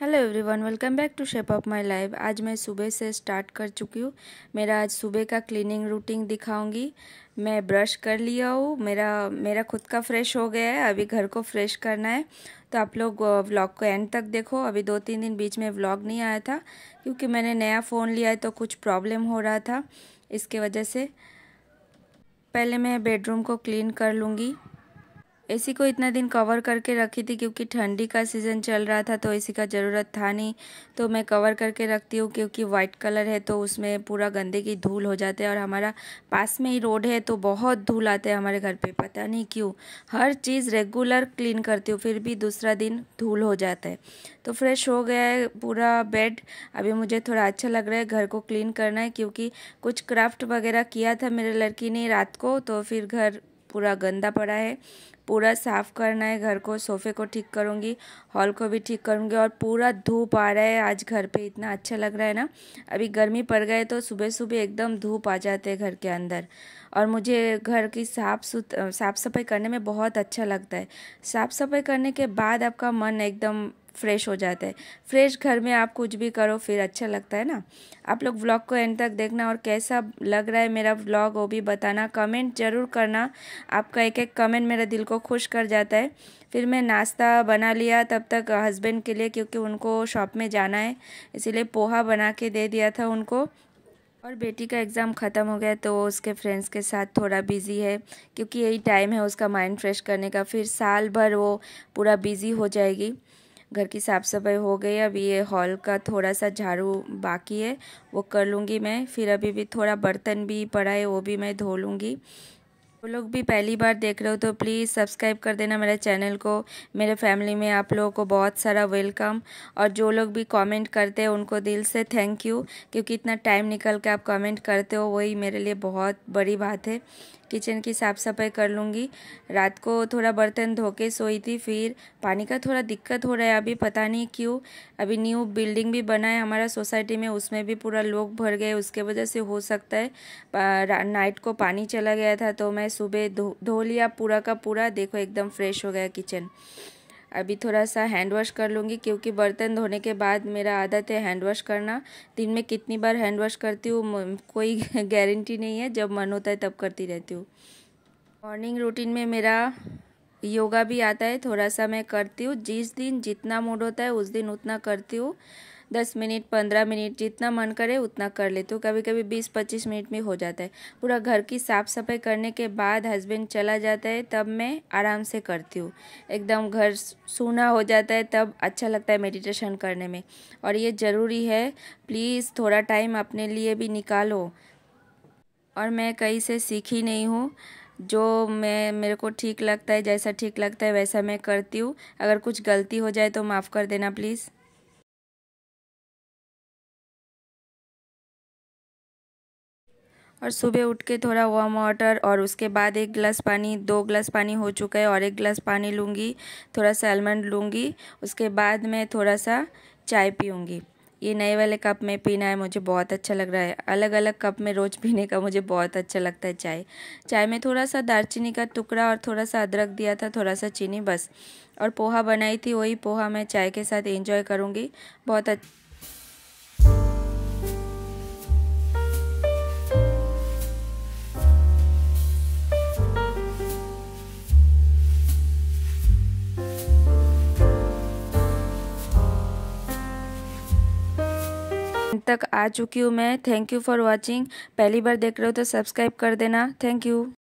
hello everyone welcome back to shape of my life आज मैं सुबह से स्टार्ट कर चुकी हूँ मेरा आज सुबह का क्लीनिंग रूटीन दिखाऊंगी मैं ब्रश कर लिया हूँ मेरा मेरा खुद का फ्रेश हो गया है अभी घर को फ्रेश करना है तो आप लोग व्लॉग को एंड तक देखो अभी दो तीन दिन बीच में व्लॉग नहीं आया था क्योंकि मैंने नया फ़ोन लिया है तो कुछ प्रॉब्लम हो रहा था इसके वजह से पहले मैं बेडरूम को क्लीन कर लूँगी एसी को इतना दिन कवर करके रखी थी क्योंकि ठंडी का सीज़न चल रहा था तो एसी का ज़रूरत था नहीं तो मैं कवर करके रखती हूँ क्योंकि वाइट कलर है तो उसमें पूरा गंदे की धूल हो जाते है और हमारा पास में ही रोड है तो बहुत धूल आते हैं हमारे घर पे पता नहीं क्यों हर चीज़ रेगुलर क्लीन करती हूँ फिर भी दूसरा दिन धूल हो जाता है तो फ्रेश हो गया है पूरा बेड अभी मुझे थोड़ा अच्छा लग रहा है घर को क्लीन करना है क्योंकि कुछ क्राफ्ट वगैरह किया था मेरे लड़की ने रात को तो फिर घर पूरा गंदा पड़ा है पूरा साफ़ करना है घर को सोफ़े को ठीक करूँगी हॉल को भी ठीक करूँगी और पूरा धूप आ रहा है आज घर पे इतना अच्छा लग रहा है ना अभी गर्मी पड़ गए तो सुबह सुबह एकदम धूप आ जाते हैं घर के अंदर और मुझे घर की साफ सुथ साफ सफाई करने में बहुत अच्छा लगता है साफ सफाई करने के बाद आपका मन एकदम फ्रेश हो जाता है फ्रेश घर में आप कुछ भी करो फिर अच्छा लगता है ना आप लोग व्लॉग को एंड तक देखना और कैसा लग रहा है मेरा व्लॉग वो भी बताना कमेंट ज़रूर करना आपका एक एक कमेंट मेरे दिल को खुश कर जाता है फिर मैं नाश्ता बना लिया तब तक हस्बैंड के लिए क्योंकि उनको शॉप में जाना है इसीलिए पोहा बना के दे दिया था उनको और बेटी का एग्ज़ाम ख़त्म हो गया तो उसके फ्रेंड्स के साथ थोड़ा बिज़ी है क्योंकि यही टाइम है उसका माइंड फ्रेश करने का फिर साल भर वो पूरा बिज़ी हो जाएगी घर की साफ़ सफाई हो गई अभी ये हॉल का थोड़ा सा झाड़ू बाकी है वो कर लूँगी मैं फिर अभी भी थोड़ा बर्तन भी पड़ा है वो भी मैं धो लूँगी वो लोग भी पहली बार देख रहे हो तो प्लीज़ सब्सक्राइब कर देना मेरे चैनल को मेरे फैमिली में आप लोगों को बहुत सारा वेलकम और जो लोग भी कमेंट करते हैं उनको दिल से थैंक यू क्योंकि इतना टाइम निकल के आप कमेंट करते हो वही मेरे लिए बहुत बड़ी बात है किचन की साफ़ सफाई कर लूँगी रात को थोड़ा बर्तन धो के सोई थी फिर पानी का थोड़ा दिक्कत हो रहा है अभी पता नहीं क्यों अभी न्यू बिल्डिंग भी बना है हमारा सोसाइटी में उसमें भी पूरा लोग भर गए उसके वजह से हो सकता है नाइट को पानी चला गया था तो मैं सुबह धो धो लिया पूरा का पूरा देखो एकदम फ्रेश हो गया किचन अभी थोड़ा सा हैंड वॉश कर लूँगी क्योंकि बर्तन धोने के बाद मेरा आदत है हैंड वॉश करना दिन में कितनी बार हैंड वॉश करती हूँ कोई गारंटी नहीं है जब मन होता है तब करती रहती हूँ मॉर्निंग रूटीन में मेरा योगा भी आता है थोड़ा सा मैं करती हूँ जिस दिन जितना मूड होता है उस दिन उतना करती हूँ दस मिनट पंद्रह मिनट जितना मन करे उतना कर लेती तो हूँ कभी कभी बीस पच्चीस मिनट में हो जाता है पूरा घर की साफ़ सफाई करने के बाद हस्बैंड चला जाता है तब मैं आराम से करती हूँ एकदम घर सूना हो जाता है तब अच्छा लगता है मेडिटेशन करने में और ये ज़रूरी है प्लीज़ थोड़ा टाइम अपने लिए भी निकालो और मैं कहीं से सीखी नहीं हूँ जो मैं मेरे को ठीक लगता है जैसा ठीक लगता है वैसा मैं करती हूँ अगर कुछ गलती हो जाए तो माफ़ कर देना प्लीज़ और सुबह उठ के थोड़ा वार्म वाटर और उसके बाद एक गिलास पानी दो गिलास पानी हो चुका है और एक गिलास पानी लूँगी थोड़ा सा आलमंड लूँगी उसके बाद मैं थोड़ा सा चाय पीऊँगी ये नए वाले कप में पीना है मुझे बहुत अच्छा लग रहा है अलग अलग कप में रोज़ पीने का मुझे बहुत अच्छा लगता है चाय चाय में थोड़ा सा दालचीनी का टुकड़ा और थोड़ा सा अदरक दिया था थोड़ा सा चीनी बस और पोहा बनाई थी वही पोहा मैं चाय के साथ एंजॉय करूँगी बहुत अच्छा तक आ चुकी हूँ मैं थैंक यू फॉर वॉचिंग पहली बार देख रहे हो तो सब्सक्राइब कर देना थैंक यू